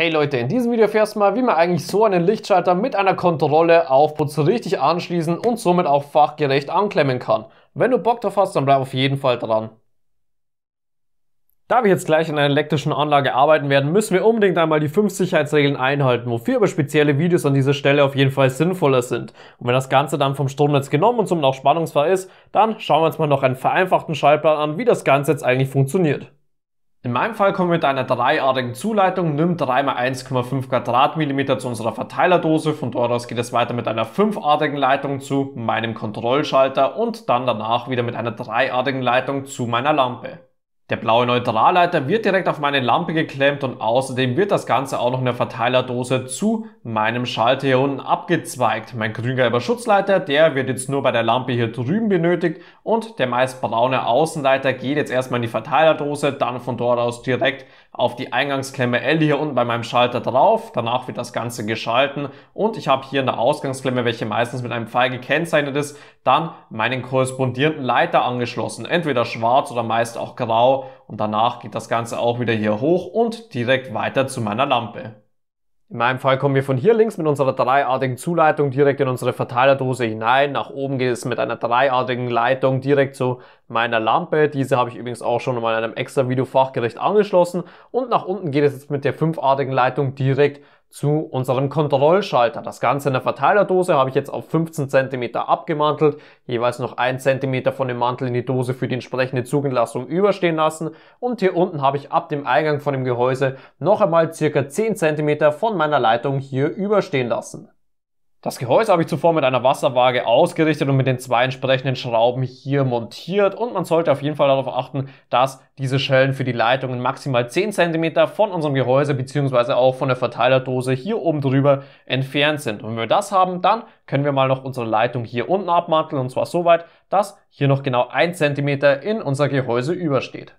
Hey Leute, in diesem Video erfährst du mal, wie man eigentlich so einen Lichtschalter mit einer Kontrolle Aufputz richtig anschließen und somit auch fachgerecht anklemmen kann. Wenn du Bock drauf hast, dann bleib auf jeden Fall dran. Da wir jetzt gleich an einer elektrischen Anlage arbeiten werden, müssen wir unbedingt einmal die 5 Sicherheitsregeln einhalten, wofür aber spezielle Videos an dieser Stelle auf jeden Fall sinnvoller sind. Und wenn das Ganze dann vom Stromnetz genommen und somit auch spannungsfrei ist, dann schauen wir uns mal noch einen vereinfachten Schaltplan an, wie das Ganze jetzt eigentlich funktioniert. In meinem Fall kommen wir mit einer dreiartigen Zuleitung nimm 3 x 1,5 Quadratmillimeter zu unserer Verteilerdose. Von dort aus geht es weiter mit einer fünfartigen Leitung zu meinem Kontrollschalter und dann danach wieder mit einer dreiartigen Leitung zu meiner Lampe. Der blaue Neutralleiter wird direkt auf meine Lampe geklemmt und außerdem wird das Ganze auch noch in der Verteilerdose zu meinem Schalter hier unten abgezweigt. Mein grün-gelber Schutzleiter, der wird jetzt nur bei der Lampe hier drüben benötigt und der meist braune Außenleiter geht jetzt erstmal in die Verteilerdose, dann von dort aus direkt auf die Eingangsklemme L hier unten bei meinem Schalter drauf. Danach wird das Ganze geschalten und ich habe hier in der Ausgangsklemme, welche meistens mit einem Pfeil gekennzeichnet ist, dann meinen korrespondierenden Leiter angeschlossen. Entweder schwarz oder meist auch grau und danach geht das Ganze auch wieder hier hoch und direkt weiter zu meiner Lampe. In meinem Fall kommen wir von hier links mit unserer dreiartigen Zuleitung direkt in unsere Verteilerdose hinein. Nach oben geht es mit einer dreiartigen Leitung direkt zu meiner Lampe. Diese habe ich übrigens auch schon mal in einem extra Video fachgerecht angeschlossen. Und nach unten geht es jetzt mit der fünfartigen Leitung direkt zu unserem Kontrollschalter. Das Ganze in der Verteilerdose habe ich jetzt auf 15 cm abgemantelt, jeweils noch 1 cm von dem Mantel in die Dose für die entsprechende Zugentlassung überstehen lassen und hier unten habe ich ab dem Eingang von dem Gehäuse noch einmal circa 10 cm von meiner Leitung hier überstehen lassen. Das Gehäuse habe ich zuvor mit einer Wasserwaage ausgerichtet und mit den zwei entsprechenden Schrauben hier montiert und man sollte auf jeden Fall darauf achten, dass diese Schellen für die Leitungen maximal 10 cm von unserem Gehäuse bzw. auch von der Verteilerdose hier oben drüber entfernt sind. Und wenn wir das haben, dann können wir mal noch unsere Leitung hier unten abmanteln und zwar so weit, dass hier noch genau 1 cm in unser Gehäuse übersteht.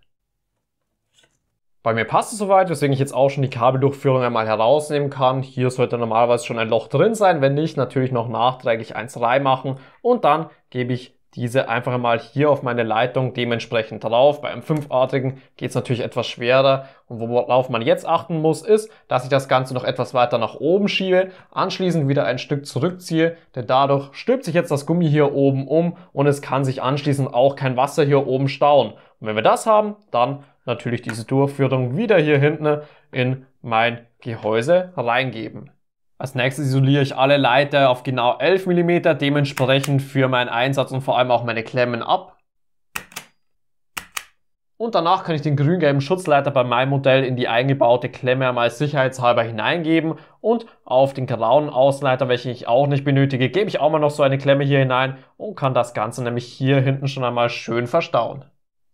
Bei mir passt es soweit, weswegen ich jetzt auch schon die Kabeldurchführung einmal herausnehmen kann. Hier sollte normalerweise schon ein Loch drin sein, wenn nicht, natürlich noch nachträglich eins reinmachen und dann gebe ich diese einfach mal hier auf meine Leitung dementsprechend drauf. Bei einem fünfartigen geht es natürlich etwas schwerer. Und worauf man jetzt achten muss, ist, dass ich das Ganze noch etwas weiter nach oben schiebe, anschließend wieder ein Stück zurückziehe, denn dadurch stülpt sich jetzt das Gummi hier oben um und es kann sich anschließend auch kein Wasser hier oben stauen. Und wenn wir das haben, dann natürlich diese Durchführung wieder hier hinten ne, in mein Gehäuse reingeben. Als nächstes isoliere ich alle Leiter auf genau 11 mm, dementsprechend für meinen Einsatz und vor allem auch meine Klemmen ab. Und danach kann ich den grün-gelben Schutzleiter bei meinem Modell in die eingebaute Klemme einmal sicherheitshalber hineingeben und auf den grauen Ausleiter, welchen ich auch nicht benötige, gebe ich auch mal noch so eine Klemme hier hinein und kann das Ganze nämlich hier hinten schon einmal schön verstauen.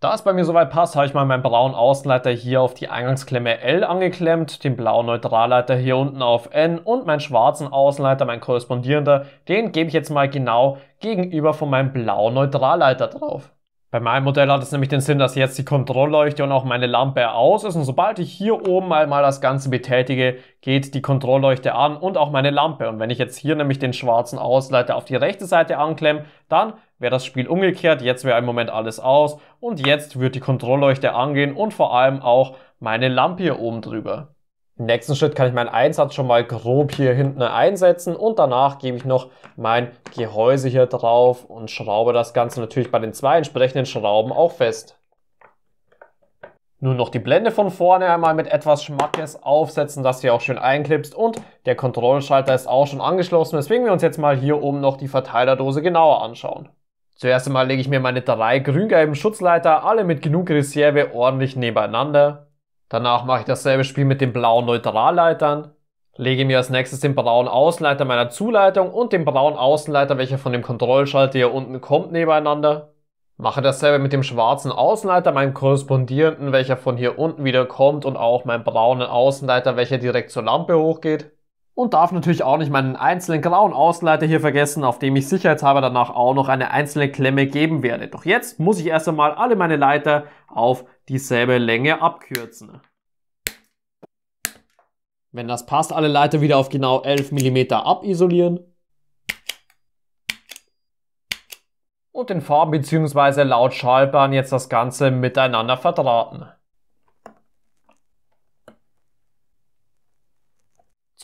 Da es bei mir soweit passt, habe ich mal meinen blauen Außenleiter hier auf die Eingangsklemme L angeklemmt, den blauen Neutralleiter hier unten auf N und meinen schwarzen Außenleiter, mein korrespondierender, den gebe ich jetzt mal genau gegenüber von meinem blauen Neutralleiter drauf. Bei meinem Modell hat es nämlich den Sinn, dass jetzt die Kontrollleuchte und auch meine Lampe aus ist. Und sobald ich hier oben einmal das Ganze betätige, geht die Kontrollleuchte an und auch meine Lampe. Und wenn ich jetzt hier nämlich den schwarzen Ausleiter auf die rechte Seite anklemme, dann wäre das Spiel umgekehrt. Jetzt wäre im Moment alles aus und jetzt wird die Kontrollleuchte angehen und vor allem auch meine Lampe hier oben drüber. Im nächsten Schritt kann ich meinen Einsatz schon mal grob hier hinten einsetzen und danach gebe ich noch mein Gehäuse hier drauf und schraube das Ganze natürlich bei den zwei entsprechenden Schrauben auch fest. Nun noch die Blende von vorne einmal mit etwas Schmackes aufsetzen, dass sie auch schön einklipst und der Kontrollschalter ist auch schon angeschlossen, weswegen wir uns jetzt mal hier oben noch die Verteilerdose genauer anschauen. Zuerst einmal lege ich mir meine drei grün-gelben Schutzleiter, alle mit genug Reserve, ordentlich nebeneinander. Danach mache ich dasselbe Spiel mit den blauen Neutralleitern, lege mir als nächstes den braunen Außenleiter meiner Zuleitung und den braunen Außenleiter, welcher von dem Kontrollschalter hier unten kommt, nebeneinander. Mache dasselbe mit dem schwarzen Außenleiter, meinem korrespondierenden, welcher von hier unten wieder kommt und auch meinem braunen Außenleiter, welcher direkt zur Lampe hochgeht. Und darf natürlich auch nicht meinen einzelnen grauen Außenleiter hier vergessen, auf dem ich sicherheitshalber danach auch noch eine einzelne Klemme geben werde. Doch jetzt muss ich erst einmal alle meine Leiter auf dieselbe Länge abkürzen. Wenn das passt, alle Leiter wieder auf genau 11 mm abisolieren. Und den Farben bzw. laut Schallbahn jetzt das Ganze miteinander verdrahten.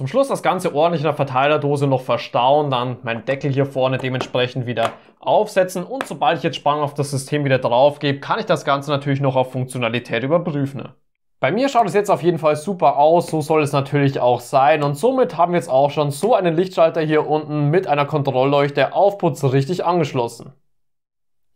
Zum Schluss das Ganze ordentlich in der Verteilerdose noch verstauen, dann meinen Deckel hier vorne dementsprechend wieder aufsetzen und sobald ich jetzt Spannung auf das System wieder drauf gebe, kann ich das Ganze natürlich noch auf Funktionalität überprüfen. Bei mir schaut es jetzt auf jeden Fall super aus, so soll es natürlich auch sein und somit haben wir jetzt auch schon so einen Lichtschalter hier unten mit einer Kontrollleuchte auf Putz richtig angeschlossen.